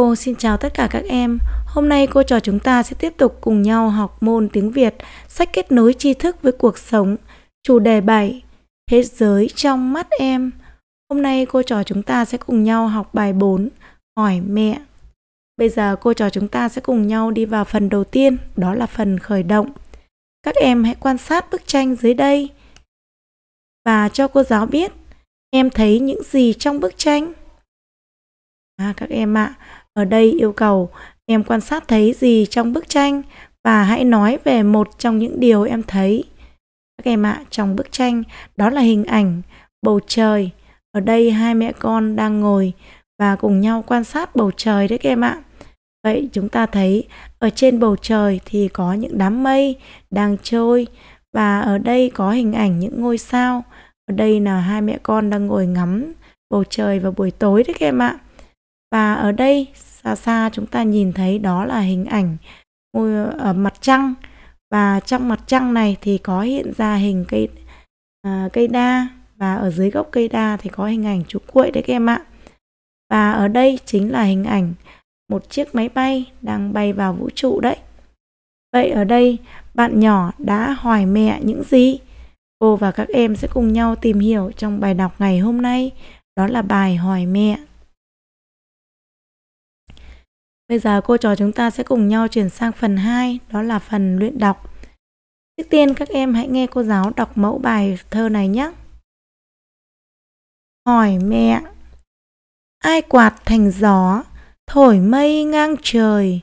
Cô xin chào tất cả các em. Hôm nay cô trò chúng ta sẽ tiếp tục cùng nhau học môn tiếng Việt, sách kết nối tri thức với cuộc sống, chủ đề 7, Thế giới trong mắt em. Hôm nay cô trò chúng ta sẽ cùng nhau học bài 4, hỏi mẹ. Bây giờ cô trò chúng ta sẽ cùng nhau đi vào phần đầu tiên, đó là phần khởi động. Các em hãy quan sát bức tranh dưới đây và cho cô giáo biết em thấy những gì trong bức tranh. À, các em ạ, à, ở đây yêu cầu em quan sát thấy gì trong bức tranh và hãy nói về một trong những điều em thấy. Các em ạ, trong bức tranh đó là hình ảnh bầu trời. Ở đây hai mẹ con đang ngồi và cùng nhau quan sát bầu trời đấy các em ạ. Vậy chúng ta thấy ở trên bầu trời thì có những đám mây đang trôi và ở đây có hình ảnh những ngôi sao. Ở đây là hai mẹ con đang ngồi ngắm bầu trời vào buổi tối đấy các em ạ. Và ở đây xa xa chúng ta nhìn thấy đó là hình ảnh ngôi ở ờ, mặt trăng và trong mặt trăng này thì có hiện ra hình cây à, cây đa và ở dưới gốc cây đa thì có hình ảnh chú cuội đấy các em ạ. Và ở đây chính là hình ảnh một chiếc máy bay đang bay vào vũ trụ đấy. Vậy ở đây bạn nhỏ đã hỏi mẹ những gì? Cô và các em sẽ cùng nhau tìm hiểu trong bài đọc ngày hôm nay. Đó là bài hỏi mẹ Bây giờ cô trò chúng ta sẽ cùng nhau chuyển sang phần 2, đó là phần luyện đọc. Trước tiên các em hãy nghe cô giáo đọc mẫu bài thơ này nhé. Hỏi mẹ Ai quạt thành gió, thổi mây ngang trời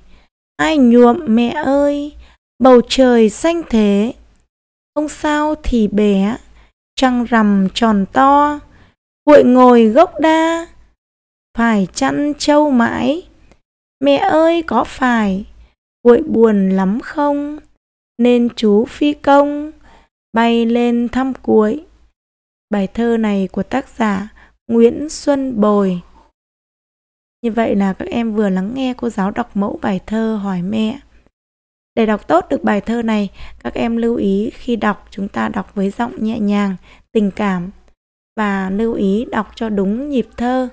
Ai nhuộm mẹ ơi, bầu trời xanh thế Ông sao thì bé, trăng rằm tròn to Cuội ngồi gốc đa, phải chăn trâu mãi Mẹ ơi có phải Vội buồn lắm không Nên chú phi công Bay lên thăm cuối Bài thơ này của tác giả Nguyễn Xuân Bồi Như vậy là các em vừa lắng nghe cô giáo đọc mẫu bài thơ hỏi mẹ để đọc tốt được bài thơ này, các em lưu ý khi đọc chúng ta đọc với giọng nhẹ nhàng, tình cảm và lưu ý đọc cho đúng nhịp thơ.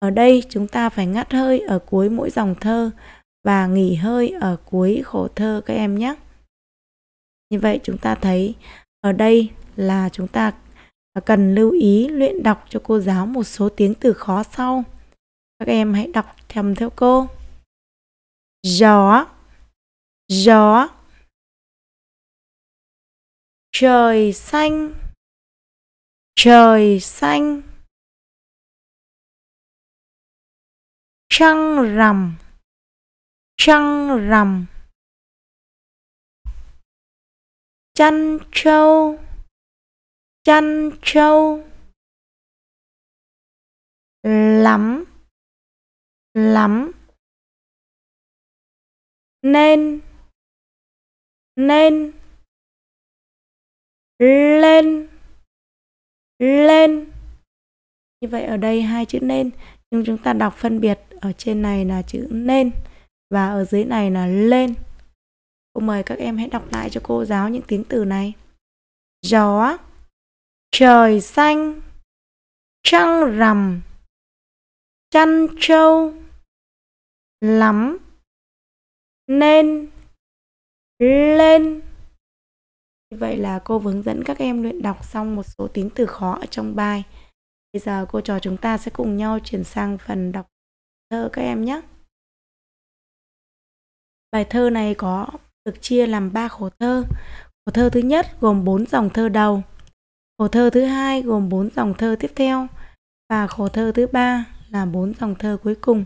Ở đây chúng ta phải ngắt hơi ở cuối mỗi dòng thơ và nghỉ hơi ở cuối khổ thơ các em nhé. Như vậy chúng ta thấy ở đây là chúng ta cần lưu ý luyện đọc cho cô giáo một số tiếng từ khó sau. Các em hãy đọc thầm theo cô. Gió Gió Trời xanh Trời xanh trăng rằm trăng rằm chăn trâu chăn trâu lắm lắm nên nên lên lên như vậy ở đây hai chữ nên nhưng chúng ta đọc phân biệt ở trên này là chữ nên và ở dưới này là lên cô mời các em hãy đọc lại cho cô giáo những tiếng từ này gió trời xanh trăng rằm chăn trâu lắm nên lên vậy là cô hướng dẫn các em luyện đọc xong một số tiếng từ khó ở trong bài bây giờ cô trò chúng ta sẽ cùng nhau chuyển sang phần đọc thơ các em nhé. Bài thơ này có được chia làm 3 khổ thơ. Khổ thơ thứ nhất gồm 4 dòng thơ đầu. Khổ thơ thứ hai gồm 4 dòng thơ tiếp theo và khổ thơ thứ ba là 4 dòng thơ cuối cùng.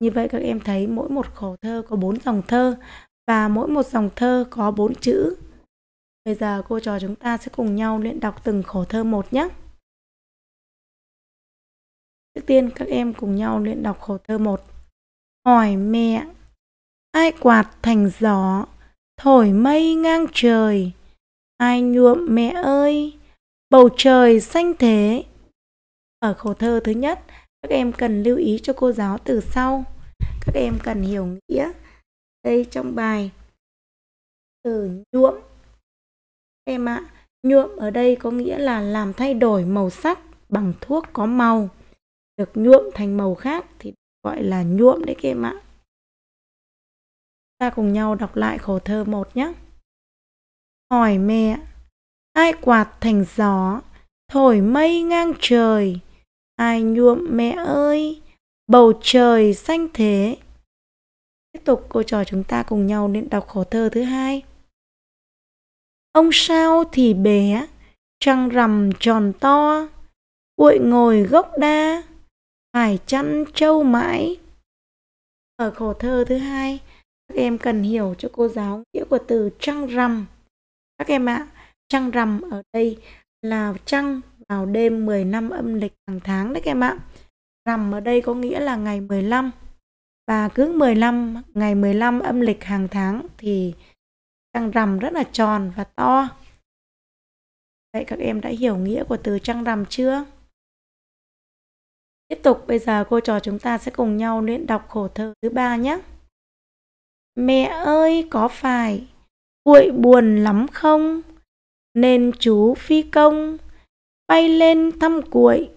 Như vậy các em thấy mỗi một khổ thơ có 4 dòng thơ và mỗi một dòng thơ có 4 chữ. Bây giờ cô trò chúng ta sẽ cùng nhau luyện đọc từng khổ thơ một nhé. Trước tiên các em cùng nhau luyện đọc khẩu thơ 1. Hỏi mẹ, ai quạt thành gió, thổi mây ngang trời, ai nhuộm mẹ ơi, bầu trời xanh thế. Ở khẩu thơ thứ nhất, các em cần lưu ý cho cô giáo từ sau. Các em cần hiểu nghĩa. Đây trong bài từ nhuộm. Em ạ, à, nhuộm ở đây có nghĩa là làm thay đổi màu sắc bằng thuốc có màu được nhuộm thành màu khác thì gọi là nhuộm đấy các em ạ. Ta cùng nhau đọc lại khổ thơ một nhé. Hỏi mẹ, ai quạt thành gió, thổi mây ngang trời, ai nhuộm mẹ ơi, bầu trời xanh thế. Tiếp tục cô trò chúng ta cùng nhau nên đọc khổ thơ thứ hai. Ông sao thì bé, trăng rằm tròn to, cuội ngồi gốc đa, phải chăn trâu mãi ở khổ thơ thứ hai các em cần hiểu cho cô giáo nghĩa của từ trăng rằm các em ạ à, trăng rằm ở đây là trăng vào đêm 10 năm âm lịch hàng tháng đấy các em ạ. Rằm ở đây có nghĩa là ngày 15 và cứ 15 ngày 15 âm lịch hàng tháng thì trăng rằm rất là tròn và to. Vậy các em đã hiểu nghĩa của từ trăng rằm chưa? Tiếp tục bây giờ cô trò chúng ta sẽ cùng nhau luyện đọc khổ thơ thứ ba nhé. Mẹ ơi có phải cuội buồn lắm không? Nên chú phi công bay lên thăm cuội.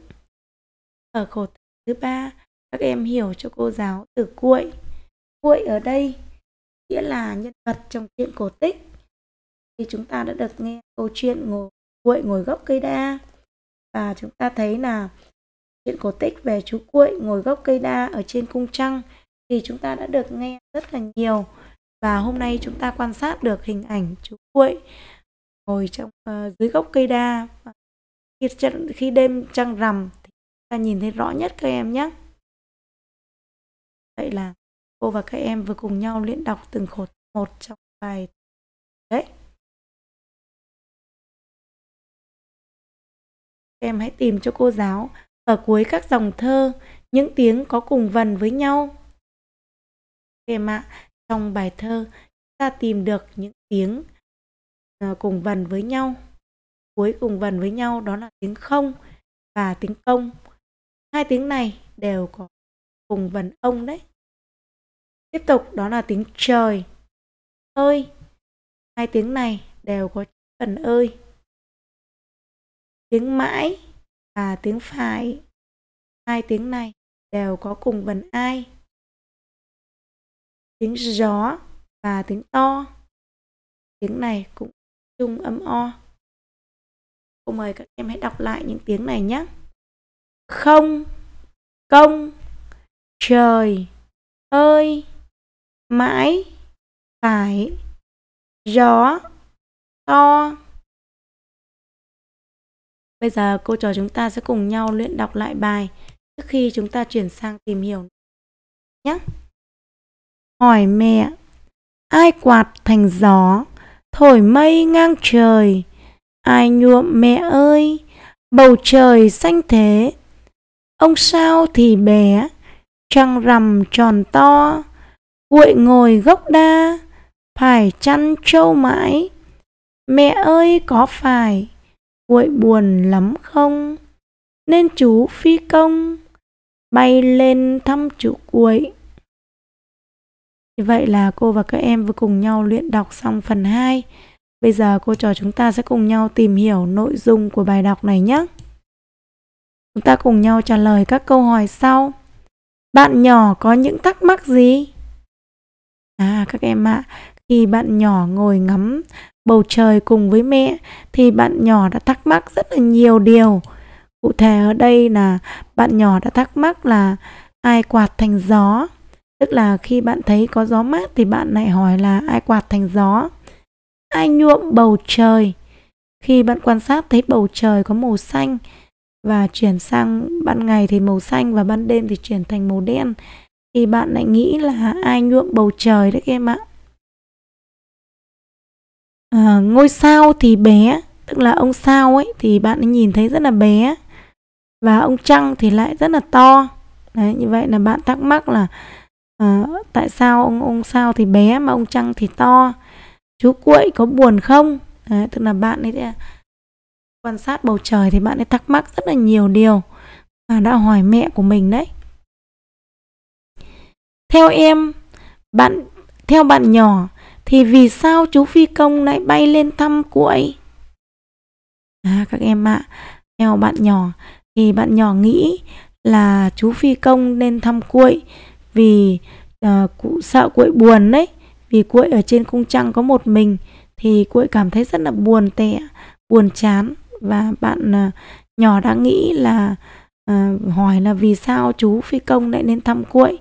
Ở khổ thơ thứ ba các em hiểu cho cô giáo từ cuội. Cuội ở đây nghĩa là nhân vật trong chuyện cổ tích. Thì chúng ta đã được nghe câu chuyện ngồi cuội ngồi gốc cây đa và chúng ta thấy là chuyện cổ tích về chú cuội ngồi gốc cây đa ở trên cung trăng thì chúng ta đã được nghe rất là nhiều và hôm nay chúng ta quan sát được hình ảnh chú cuội ngồi trong uh, dưới gốc cây đa khi, khi đêm trăng rằm thì ta nhìn thấy rõ nhất các em nhé vậy là cô và các em vừa cùng nhau luyện đọc từng khổ một trong bài đấy em hãy tìm cho cô giáo ở cuối các dòng thơ những tiếng có cùng vần với nhau em ạ trong bài thơ ta tìm được những tiếng ờ, cùng vần với nhau cuối cùng vần với nhau đó là tiếng không và tiếng công hai tiếng này đều có cùng vần ông đấy tiếp tục đó là tiếng trời ơi hai tiếng này đều có vần ơi tiếng mãi và tiếng phải. Hai tiếng này đều có cùng vần ai. Tiếng gió và tiếng to. Tiếng này cũng chung âm o. Cô mời các em hãy đọc lại những tiếng này nhé. Không, công, trời, ơi, mãi, phải, gió, to. Bây giờ cô trò chúng ta sẽ cùng nhau luyện đọc lại bài trước khi chúng ta chuyển sang tìm hiểu nhé. Hỏi mẹ, ai quạt thành gió, thổi mây ngang trời, ai nhuộm mẹ ơi, bầu trời xanh thế. Ông sao thì bé, trăng rằm tròn to, cuội ngồi gốc đa, phải chăn trâu mãi. Mẹ ơi có phải Nguội buồn lắm không? Nên chú phi công bay lên thăm chú cuội. Như vậy là cô và các em vừa cùng nhau luyện đọc xong phần 2. Bây giờ cô trò chúng ta sẽ cùng nhau tìm hiểu nội dung của bài đọc này nhé. Chúng ta cùng nhau trả lời các câu hỏi sau. Bạn nhỏ có những thắc mắc gì? À các em ạ, à, khi bạn nhỏ ngồi ngắm bầu trời cùng với mẹ thì bạn nhỏ đã thắc mắc rất là nhiều điều cụ thể ở đây là bạn nhỏ đã thắc mắc là ai quạt thành gió tức là khi bạn thấy có gió mát thì bạn lại hỏi là ai quạt thành gió ai nhuộm bầu trời khi bạn quan sát thấy bầu trời có màu xanh và chuyển sang ban ngày thì màu xanh và ban đêm thì chuyển thành màu đen thì bạn lại nghĩ là ai nhuộm bầu trời đấy các em ạ à, ngôi sao thì bé tức là ông sao ấy thì bạn ấy nhìn thấy rất là bé và ông trăng thì lại rất là to đấy như vậy là bạn thắc mắc là à, tại sao ông ông sao thì bé mà ông trăng thì to chú cuội có buồn không đấy, tức là bạn ấy quan sát bầu trời thì bạn ấy thắc mắc rất là nhiều điều và đã hỏi mẹ của mình đấy theo em bạn theo bạn nhỏ thì vì sao chú phi công lại bay lên thăm cô ấy? À các em ạ, à, theo bạn nhỏ thì bạn nhỏ nghĩ là chú phi công nên thăm cuội vì uh, cụ sợ cuội buồn đấy vì cuội ở trên cung trăng có một mình thì cuội cảm thấy rất là buồn tẻ buồn chán và bạn uh, nhỏ đã nghĩ là uh, hỏi là vì sao chú phi công lại nên thăm cuội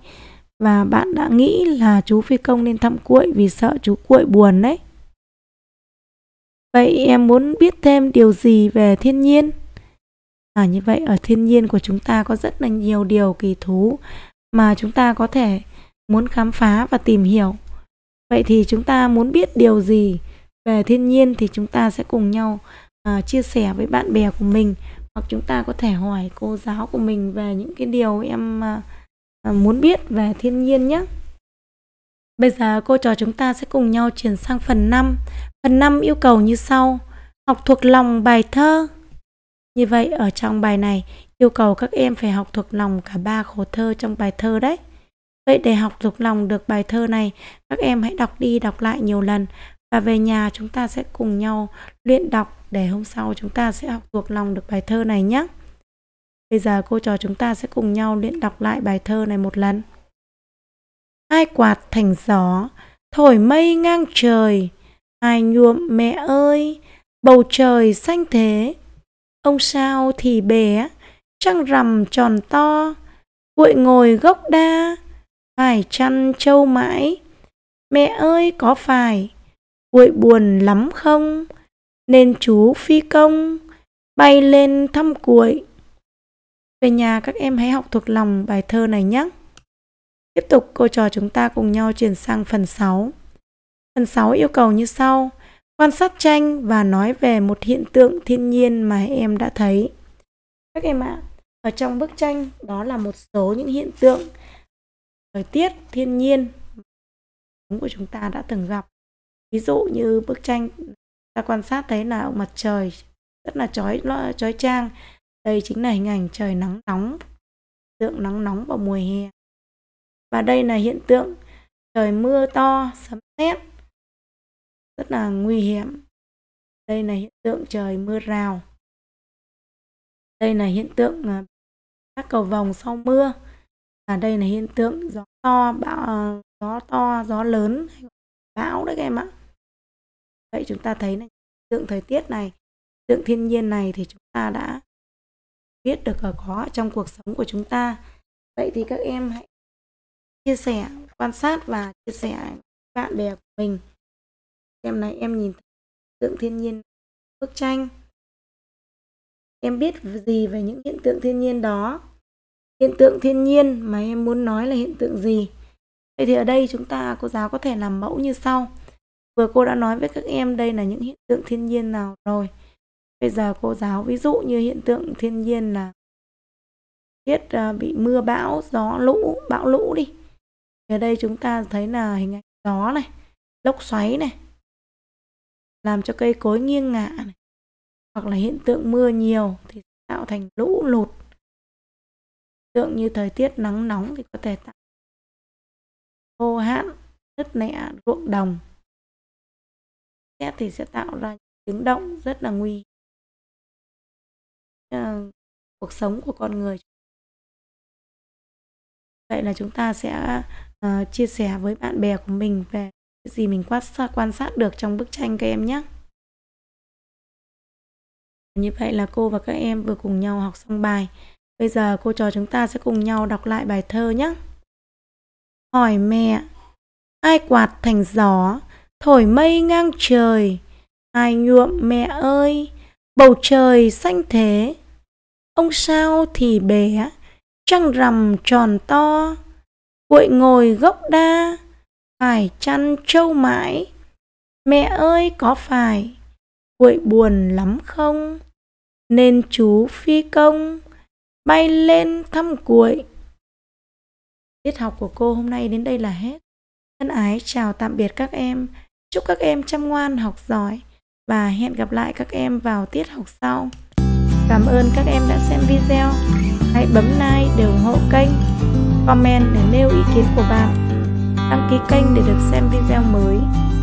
và bạn đã nghĩ là chú phi công nên thăm cuội vì sợ chú cuội buồn đấy. Vậy em muốn biết thêm điều gì về thiên nhiên? À như vậy ở thiên nhiên của chúng ta có rất là nhiều điều kỳ thú mà chúng ta có thể muốn khám phá và tìm hiểu. Vậy thì chúng ta muốn biết điều gì về thiên nhiên thì chúng ta sẽ cùng nhau à, chia sẻ với bạn bè của mình hoặc chúng ta có thể hỏi cô giáo của mình về những cái điều em à, À, muốn biết về thiên nhiên nhé. Bây giờ cô trò chúng ta sẽ cùng nhau chuyển sang phần 5. Phần 5 yêu cầu như sau: học thuộc lòng bài thơ. Như vậy ở trong bài này yêu cầu các em phải học thuộc lòng cả ba khổ thơ trong bài thơ đấy. Vậy để học thuộc lòng được bài thơ này, các em hãy đọc đi đọc lại nhiều lần và về nhà chúng ta sẽ cùng nhau luyện đọc để hôm sau chúng ta sẽ học thuộc lòng được bài thơ này nhé. Bây giờ cô trò chúng ta sẽ cùng nhau luyện đọc lại bài thơ này một lần. Ai quạt thành gió, thổi mây ngang trời, ai nhuộm mẹ ơi, bầu trời xanh thế. Ông sao thì bé, trăng rằm tròn to, cuội ngồi gốc đa, phải chăn trâu mãi. Mẹ ơi có phải, cuội buồn lắm không? Nên chú phi công, bay lên thăm cuội về nhà các em hãy học thuộc lòng bài thơ này nhé. Tiếp tục cô trò chúng ta cùng nhau chuyển sang phần 6. Phần 6 yêu cầu như sau. Quan sát tranh và nói về một hiện tượng thiên nhiên mà em đã thấy. Các em ạ, ở trong bức tranh đó là một số những hiện tượng thời tiết, thiên nhiên của chúng ta đã từng gặp. Ví dụ như bức tranh ta quan sát thấy là mặt trời rất là chói chói chang đây chính là hình ảnh trời nắng nóng, tượng nắng nóng vào mùa hè. Và đây là hiện tượng trời mưa to, sấm sét rất là nguy hiểm. Đây là hiện tượng trời mưa rào. Đây là hiện tượng ờ, các cầu vòng sau mưa. Và đây là hiện tượng gió to, bão, ờ, gió to, gió lớn, bão đấy các em ạ. Vậy chúng ta thấy là hiện tượng thời tiết này, hiện tượng thiên nhiên này thì chúng ta đã biết được ở có trong cuộc sống của chúng ta vậy thì các em hãy chia sẻ quan sát và chia sẻ với bạn bè của mình em này em nhìn tượng thiên nhiên bức tranh em biết gì về những hiện tượng thiên nhiên đó hiện tượng thiên nhiên mà em muốn nói là hiện tượng gì vậy thì ở đây chúng ta cô giáo có thể làm mẫu như sau vừa cô đã nói với các em đây là những hiện tượng thiên nhiên nào rồi bây giờ cô giáo ví dụ như hiện tượng thiên nhiên là tiết à, bị mưa bão gió lũ bão lũ đi ở đây chúng ta thấy là hình ảnh gió này lốc xoáy này làm cho cây cối nghiêng ngả này hoặc là hiện tượng mưa nhiều thì tạo thành lũ lụt tượng như thời tiết nắng nóng thì có thể tạo khô hạn nứt nẻ ruộng đồng xét thì sẽ tạo ra tiếng động rất là nguy hiểm uh, cuộc sống của con người vậy là chúng ta sẽ uh, chia sẻ với bạn bè của mình về cái gì mình quan sát quan sát được trong bức tranh các em nhé như vậy là cô và các em vừa cùng nhau học xong bài bây giờ cô trò chúng ta sẽ cùng nhau đọc lại bài thơ nhé hỏi mẹ ai quạt thành gió thổi mây ngang trời ai nhuộm mẹ ơi bầu trời xanh thế ông sao thì bé trăng rằm tròn to cuội ngồi gốc đa phải chăn trâu mãi mẹ ơi có phải cuội buồn lắm không nên chú phi công bay lên thăm cuội tiết học của cô hôm nay đến đây là hết thân ái chào tạm biệt các em chúc các em chăm ngoan học giỏi và hẹn gặp lại các em vào tiết học sau. Cảm ơn các em đã xem video. Hãy bấm like để ủng hộ kênh, comment để nêu ý kiến của bạn, đăng ký kênh để được xem video mới.